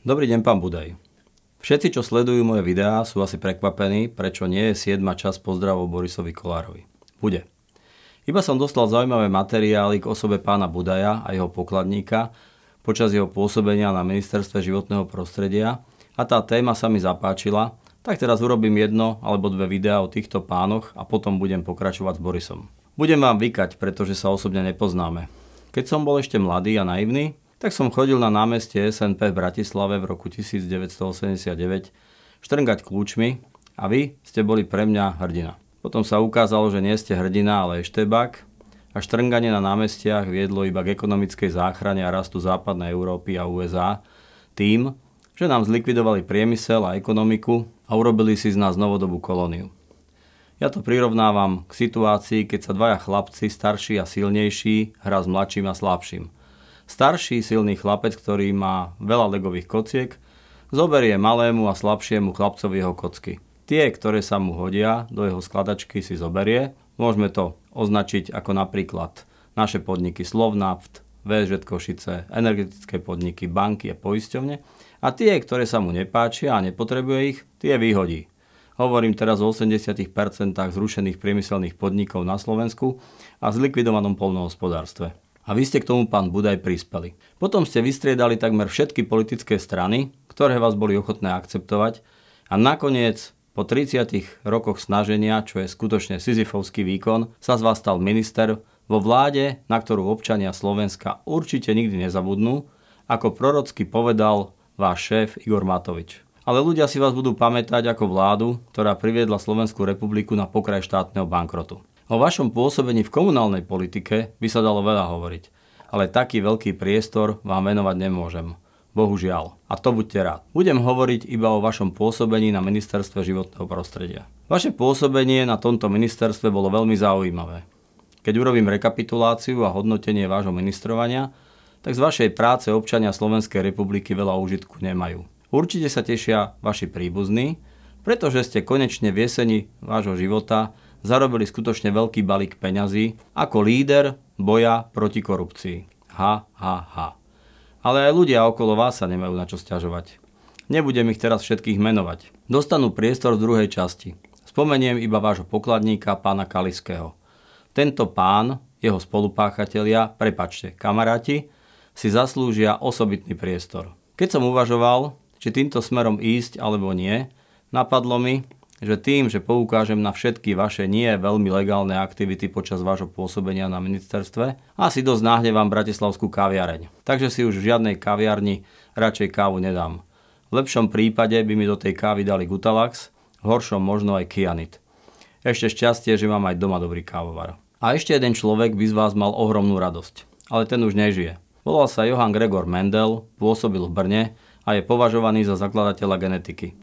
Dobrý deň, pán Budaj. Všetci, čo sledujú moje videá, sú asi prekvapení, prečo nie je 7. čas pozdravov Borisovi Kolárovi. Bude. Iba som dostal zaujímavé materiály k osobe pána Budaja a jeho pokladníka počas jeho pôsobenia na Ministerstve životného prostredia a tá téma sa mi zapáčila, tak teraz urobím jedno alebo dve videá o týchto pánoch a potom budem pokračovať s Borisom. Budem vám vykať, pretože sa osobne nepoznáme. Keď som bol ešte mladý a naivný, tak som chodil na námestie SNP v Bratislave v roku 1989 štrngať kľúčmi a vy ste boli pre mňa hrdina. Potom sa ukázalo, že nie ste hrdina, ale eštebák a štrnganie na námestiach viedlo iba k ekonomickej záchrane a rastu západnej Európy a USA tým, že nám zlikvidovali priemysel a ekonomiku a urobili si z nás novodobú kolóniu. Ja to prirovnávam k situácii, keď sa dvaja chlapci, starší a silnejší, hrá s mladším a slabším – Starší silný chlapec, ktorý má veľa legových kociek, zoberie malému a slabšiemu chlapcovi jeho kocky. Tie, ktoré sa mu hodia, do jeho skladačky si zoberie. Môžeme to označiť ako napríklad naše podniky Slovnaft, VŽ Košice, energetické podniky, banky a poisťovne. A tie, ktoré sa mu nepáčia a nepotrebuje ich, tie vyhodí. Hovorím teraz o 80% zrušených priemyselných podnikov na Slovensku a zlikvidovanom polnohospodárstve. A vy ste k tomu pán Budaj prispeli. Potom ste vystriedali takmer všetky politické strany, ktoré vás boli ochotné akceptovať a nakoniec po 30 rokoch snaženia, čo je skutočne sizifovský výkon, sa z vás stal minister vo vláde, na ktorú občania Slovenska určite nikdy nezabudnú, ako prorocky povedal váš šéf Igor Matovič. Ale ľudia si vás budú pamätať ako vládu, ktorá priviedla Slovenskú republiku na pokraj štátneho bankrotu. O vašom pôsobení v komunálnej politike by sa dalo veľa hovoriť, ale taký veľký priestor vám venovať nemôžem. Bohužiaľ. A to buďte rád. Budem hovoriť iba o vašom pôsobení na Ministerstve životného prostredia. Vaše pôsobenie na tomto ministerstve bolo veľmi zaujímavé. Keď urobím rekapituláciu a hodnotenie vášho ministrovania, tak z vašej práce občania Slovenskej republiky veľa užitku nemajú. Určite sa tešia vaši príbuzní, pretože ste konečne v jeseni vášho života zarobili skutočne veľký balík peňazí ako líder boja proti korupcii. Ha, ha, ha. Ale aj ľudia okolo vás sa nemajú na čo stiažovať. Nebudem ich teraz všetkých menovať. Dostanú priestor v druhej časti. Spomeniem iba vášho pokladníka, pána Kaliského. Tento pán, jeho spolupáchatelia, prepačte, kamaráti, si zaslúžia osobitný priestor. Keď som uvažoval, či týmto smerom ísť alebo nie, napadlo mi, že tým, že poukážem na všetky vaše nie veľmi legálne aktivity počas vášho pôsobenia na ministerstve, asi dosť náhne vám bratislavskú kaviareň. Takže si už v žiadnej kaviarni radšej kávu nedám. V lepšom prípade by mi do tej kávy dali Gutalax, v horšom možno aj Kianit. Ešte šťastie, že mám aj doma dobrý kávovar. A ešte jeden človek by z vás mal ohromnú radosť, ale ten už nežije. Volal sa Johann Gregor Mendel, pôsobil v Brne a je považovaný za zakladateľa genetiky.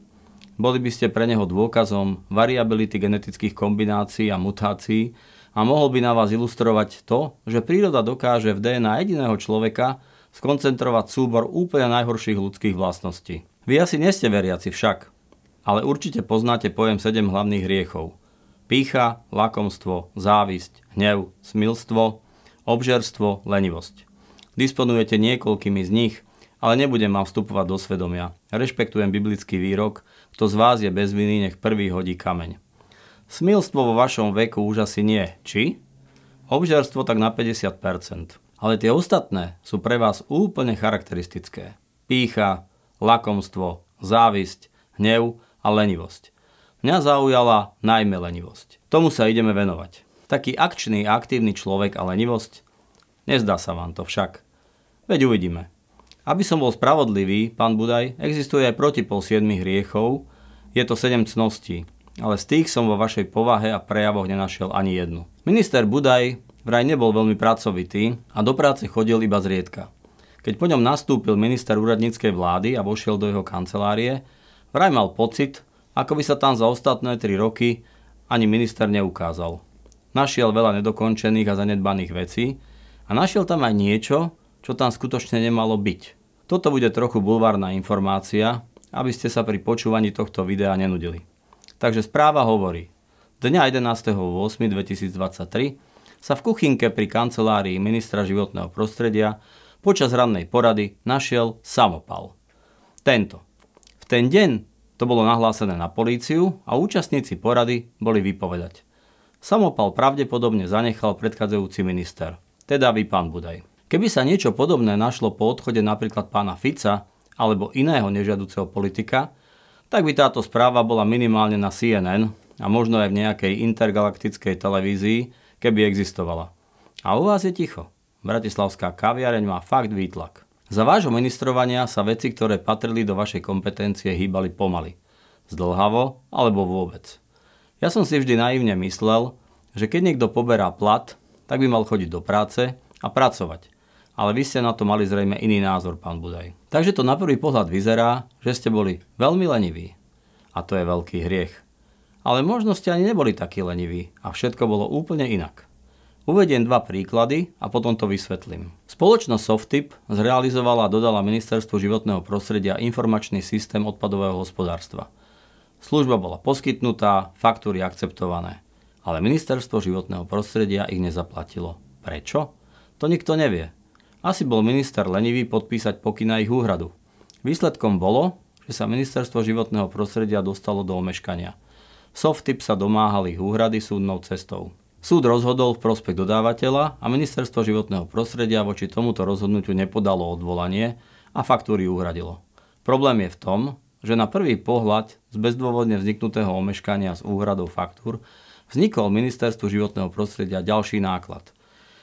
Boli by ste pre neho dôkazom variability genetických kombinácií a mutácií a mohol by na vás ilustrovať to, že príroda dokáže v DNA jediného človeka skoncentrovať súbor úplne najhorších ľudských vlastností. Vy asi neste veriaci však, ale určite poznáte pojem 7 hlavných hriechov. Pícha, lakomstvo, závisť, hnev, smilstvo, obžerstvo, lenivosť. Disponujete niekoľkými z nich ale nebudem vám vstupovať do svedomia. Rešpektujem biblický výrok, kto z vás je bez viny, nech prvý hodí kameň. Smilstvo vo vašom veku už asi nie, či? Obžarstvo tak na 50%. Ale tie ostatné sú pre vás úplne charakteristické. Pícha, lakomstvo, závisť, hnev a lenivosť. Mňa zaujala najmä lenivosť. Tomu sa ideme venovať. Taký akčný a aktívny človek a lenivosť? Nezdá sa vám to však. Veď uvidíme. Aby som bol spravodlivý, pán Budaj, existuje aj protipol siedmých hriechov, je to sedem cností, ale z tých som vo vašej povahe a prejavoch nenašiel ani jednu. Minister Budaj vraj nebol veľmi pracovitý a do práce chodil iba zriedka. Keď po ňom nastúpil minister úradníckej vlády a vošiel do jeho kancelárie, vraj mal pocit, ako by sa tam za ostatné 3 roky ani minister neukázal. Našiel veľa nedokončených a zanedbaných vecí a našiel tam aj niečo, čo tam skutočne nemalo byť – toto bude trochu bulvárna informácia, aby ste sa pri počúvaní tohto videa nenudili. Takže správa hovorí, dňa 11.8.2023 sa v kuchynke pri kancelárii ministra životného prostredia počas rannej porady našiel samopal. Tento. V ten deň to bolo nahlásené na políciu a účastníci porady boli vypovedať. Samopal pravdepodobne zanechal predchádzajúci minister, teda vy pán Budaj. Keby sa niečo podobné našlo po odchode napríklad pána Fica alebo iného nežiaduceho politika, tak by táto správa bola minimálne na CNN a možno aj v nejakej intergalaktickej televízii, keby existovala. A u vás je ticho. Bratislavská kaviareň má fakt výtlak. Za vášho ministrovania sa veci, ktoré patrili do vašej kompetencie, hýbali pomaly. Zdlhavo alebo vôbec. Ja som si vždy naivne myslel, že keď niekto poberá plat, tak by mal chodiť do práce a pracovať ale vy ste na to mali zrejme iný názor, pán Budaj. Takže to na prvý pohľad vyzerá, že ste boli veľmi leniví. A to je veľký hriech. Ale možno ste ani neboli takí leniví a všetko bolo úplne inak. Uvediem dva príklady a potom to vysvetlím. Spoločnosť Softip zrealizovala a dodala Ministerstvu životného prostredia informačný systém odpadového hospodárstva. Služba bola poskytnutá, faktúry akceptované. Ale Ministerstvo životného prostredia ich nezaplatilo. Prečo? To nikto nevie. Asi bol minister lenivý podpísať pokyn na ich úhradu. Výsledkom bolo, že sa ministerstvo životného prostredia dostalo do omeškania. Softip sa domáhal ich úhrady súdnou cestou. Súd rozhodol v prospech dodávateľa a ministerstvo životného prostredia voči tomuto rozhodnutiu nepodalo odvolanie a faktúry uhradilo. Problém je v tom, že na prvý pohľad z bezdôvodne vzniknutého omeškania s úhradou faktúr vznikol ministerstvu životného prostredia ďalší náklad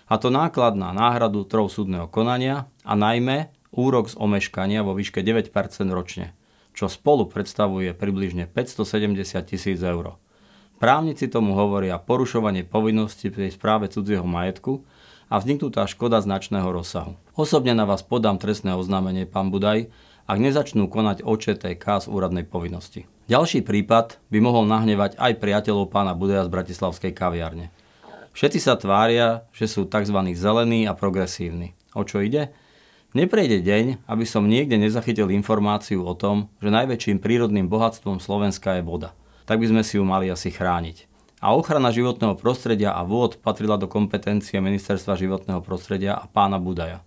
a to náklad na náhradu trov súdneho konania a najmä úrok z omeškania vo výške 9 ročne, čo spolu predstavuje približne 570 tisíc eur. Právnici tomu hovoria porušovanie povinnosti pri správe cudzieho majetku a vzniknutá škoda značného rozsahu. Osobne na vás podám trestné oznámenie, pán Budaj, ak nezačnú konať OČTK z úradnej povinnosti. Ďalší prípad by mohol nahnevať aj priateľov pána Budaja z Bratislavskej kaviarne. Všetci sa tvária, že sú tzv. zelení a progresívni. O čo ide? Neprejde deň, aby som niekde nezachytil informáciu o tom, že najväčším prírodným bohatstvom Slovenska je voda. Tak by sme si ju mali asi chrániť. A ochrana životného prostredia a vôd patrila do kompetencie Ministerstva životného prostredia a pána Budaja.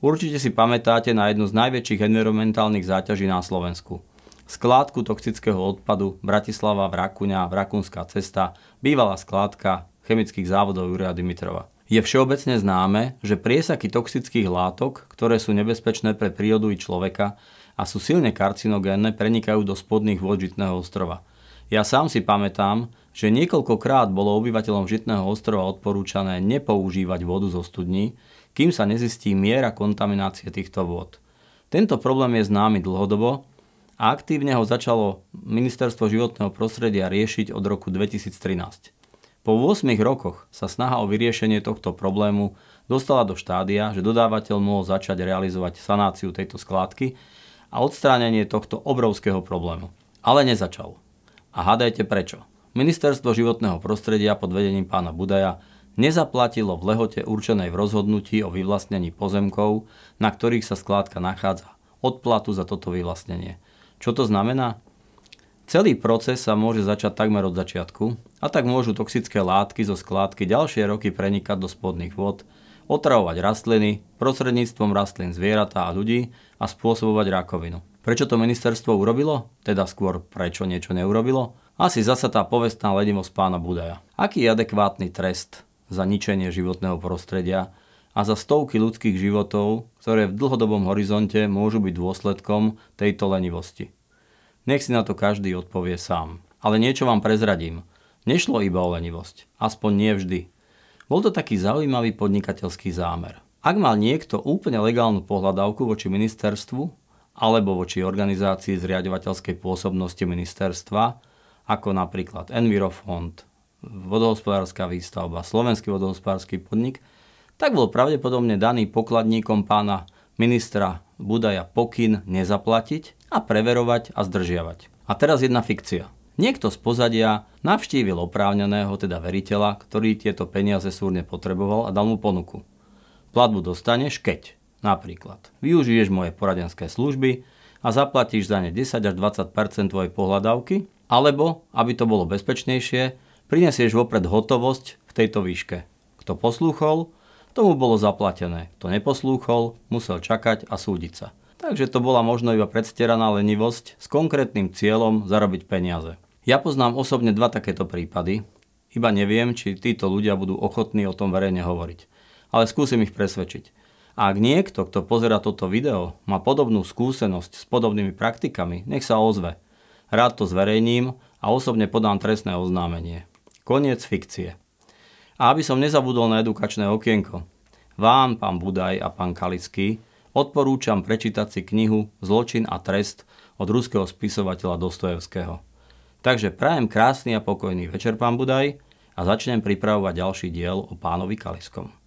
Určite si pamätáte na jednu z najväčších environmentálnych záťaží na Slovensku. Skládku toxického odpadu Bratislava, v Vrakunská cesta, bývalá skládka chemických závodov Juraja Dimitrova. Je všeobecne známe, že priesaky toxických látok, ktoré sú nebezpečné pre prírodu i človeka a sú silne karcinogénne, prenikajú do spodných vôd Žitného ostrova. Ja sám si pamätám, že niekoľkokrát bolo obyvateľom Žitného ostrova odporúčané nepoužívať vodu zo studní, kým sa nezistí miera kontaminácie týchto vôd. Tento problém je známy dlhodobo a aktívne ho začalo Ministerstvo životného prostredia riešiť od roku 2013. Po 8 rokoch sa snaha o vyriešenie tohto problému dostala do štádia, že dodávateľ mohol začať realizovať sanáciu tejto skládky a odstránenie tohto obrovského problému. Ale nezačal. A hádajte prečo. Ministerstvo životného prostredia pod vedením pána Budaja nezaplatilo v lehote určenej v rozhodnutí o vyvlastnení pozemkov, na ktorých sa skládka nachádza, odplatu za toto vyvlastnenie. Čo to znamená? Celý proces sa môže začať takmer od začiatku a tak môžu toxické látky zo skládky ďalšie roky prenikať do spodných vod, otravovať rastliny prostredníctvom rastlín zvieratá a ľudí a spôsobovať rakovinu. Prečo to ministerstvo urobilo? Teda skôr prečo niečo neurobilo? Asi zasa tá povestná ledivosť pána Budaja. Aký je adekvátny trest za ničenie životného prostredia a za stovky ľudských životov, ktoré v dlhodobom horizonte môžu byť dôsledkom tejto lenivosti? Nech si na to každý odpovie sám. Ale niečo vám prezradím. Nešlo iba o lenivosť. Aspoň nie vždy. Bol to taký zaujímavý podnikateľský zámer. Ak mal niekto úplne legálnu pohľadávku voči ministerstvu alebo voči organizácii zriadovateľskej pôsobnosti ministerstva, ako napríklad Envirofond, vodohospodárska výstavba, slovenský vodohospodársky podnik, tak bol pravdepodobne daný pokladníkom pána ministra Budaja pokyn nezaplatiť a preverovať a zdržiavať. A teraz jedna fikcia. Niekto z pozadia navštívil oprávneného, teda veriteľa, ktorý tieto peniaze súrne potreboval a dal mu ponuku. Platbu dostaneš keď, napríklad, využiješ moje poradenské služby a zaplatíš za ne 10 až 20 tvojej pohľadávky, alebo, aby to bolo bezpečnejšie, prinesieš vopred hotovosť v tejto výške. Kto poslúchol, tomu bolo zaplatené. Kto neposlúchol, musel čakať a súdiť sa takže to bola možno iba predstieraná lenivosť s konkrétnym cieľom zarobiť peniaze. Ja poznám osobne dva takéto prípady, iba neviem, či títo ľudia budú ochotní o tom verejne hovoriť. Ale skúsim ich presvedčiť. A ak niekto, kto pozera toto video, má podobnú skúsenosť s podobnými praktikami, nech sa ozve. Rád to zverejním a osobne podám trestné oznámenie. Koniec fikcie. A aby som nezabudol na edukačné okienko, vám, pán Budaj a pán Kalický, Odporúčam prečítať si knihu Zločin a trest od ruského spisovateľa Dostojevského. Takže prajem krásny a pokojný večer, pán Budaj, a začnem pripravovať ďalší diel o pánovi Kaliskom.